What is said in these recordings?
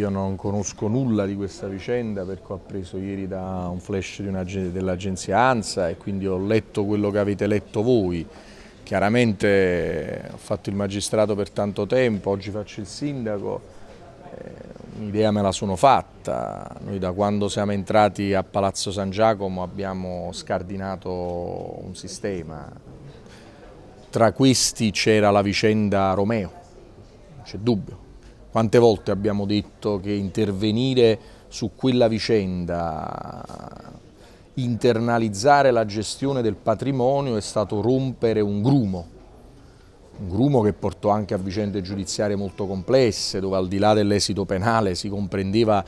Io non conosco nulla di questa vicenda perché ho appreso ieri da un flash dell'agenzia ANSA e quindi ho letto quello che avete letto voi. Chiaramente eh, ho fatto il magistrato per tanto tempo, oggi faccio il sindaco, eh, un'idea me la sono fatta. Noi da quando siamo entrati a Palazzo San Giacomo abbiamo scardinato un sistema. Tra questi c'era la vicenda Romeo, non c'è dubbio quante volte abbiamo detto che intervenire su quella vicenda, internalizzare la gestione del patrimonio è stato rompere un grumo, un grumo che portò anche a vicende giudiziarie molto complesse, dove al di là dell'esito penale si comprendeva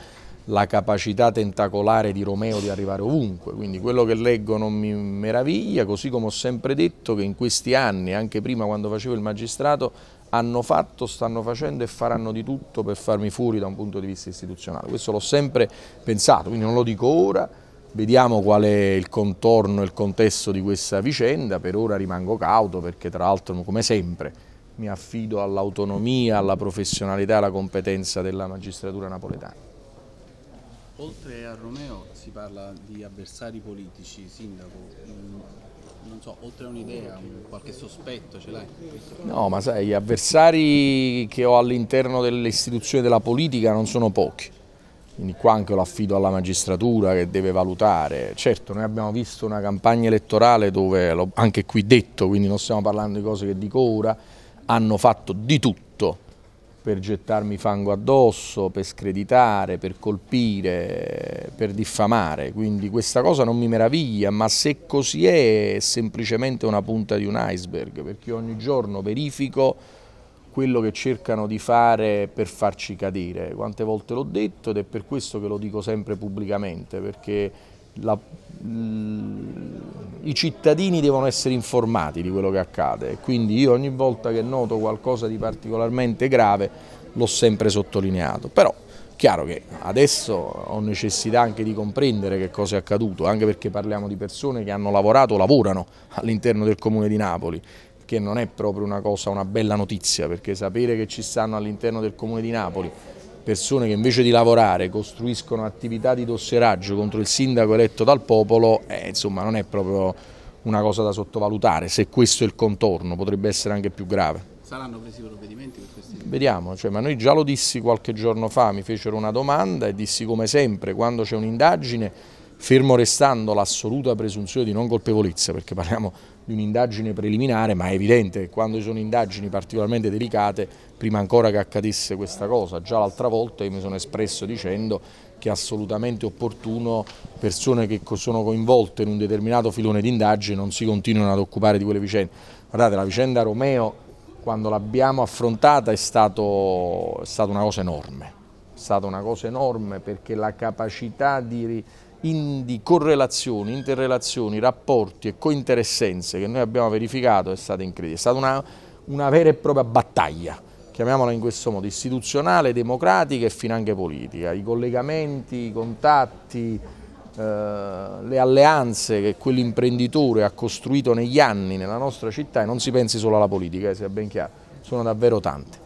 la capacità tentacolare di Romeo di arrivare ovunque, quindi quello che leggo non mi meraviglia, così come ho sempre detto che in questi anni, anche prima quando facevo il magistrato, hanno fatto, stanno facendo e faranno di tutto per farmi fuori da un punto di vista istituzionale. Questo l'ho sempre pensato, quindi non lo dico ora, vediamo qual è il contorno e il contesto di questa vicenda, per ora rimango cauto perché tra l'altro come sempre mi affido all'autonomia, alla professionalità e alla competenza della magistratura napoletana. Oltre a Romeo si parla di avversari politici, sindaco, non so, oltre a un'idea, qualche sospetto ce l'hai? No, ma sai, gli avversari che ho all'interno delle istituzioni della politica non sono pochi. Quindi qua anche lo affido alla magistratura che deve valutare. Certo, noi abbiamo visto una campagna elettorale dove, anche qui detto, quindi non stiamo parlando di cose che dico ora, hanno fatto di tutto per gettarmi fango addosso, per screditare, per colpire, per diffamare, quindi questa cosa non mi meraviglia, ma se così è è semplicemente una punta di un iceberg, perché ogni giorno verifico quello che cercano di fare per farci cadere. Quante volte l'ho detto ed è per questo che lo dico sempre pubblicamente, perché la, i cittadini devono essere informati di quello che accade, e quindi io ogni volta che noto qualcosa di particolarmente grave l'ho sempre sottolineato, però chiaro che adesso ho necessità anche di comprendere che cosa è accaduto, anche perché parliamo di persone che hanno lavorato o lavorano all'interno del comune di Napoli, che non è proprio una cosa, una bella notizia, perché sapere che ci stanno all'interno del comune di Napoli persone che invece di lavorare costruiscono attività di dosseraggio contro il sindaco eletto dal popolo, eh, insomma non è proprio una cosa da sottovalutare, se questo è il contorno potrebbe essere anche più grave. Saranno presi provvedimenti per questi? Vediamo, cioè, ma noi già lo dissi qualche giorno fa, mi fecero una domanda e dissi come sempre, quando c'è un'indagine fermo restando l'assoluta presunzione di non colpevolezza, perché parliamo di un'indagine preliminare, ma è evidente che quando ci sono indagini particolarmente delicate, prima ancora che accadesse questa cosa, già l'altra volta io mi sono espresso dicendo che è assolutamente opportuno persone che sono coinvolte in un determinato filone di indagine non si continuino ad occupare di quelle vicende. Guardate, la vicenda Romeo, quando l'abbiamo affrontata, è, stato, è stata una cosa enorme, è stata una cosa enorme perché la capacità di in, di correlazioni, interrelazioni, rapporti e cointeressenze che noi abbiamo verificato è stata incredibile, è stata una, una vera e propria battaglia, chiamiamola in questo modo, istituzionale, democratica e finanche politica, i collegamenti, i contatti, eh, le alleanze che quell'imprenditore ha costruito negli anni nella nostra città e non si pensi solo alla politica, eh, sia ben chiaro, sono davvero tante.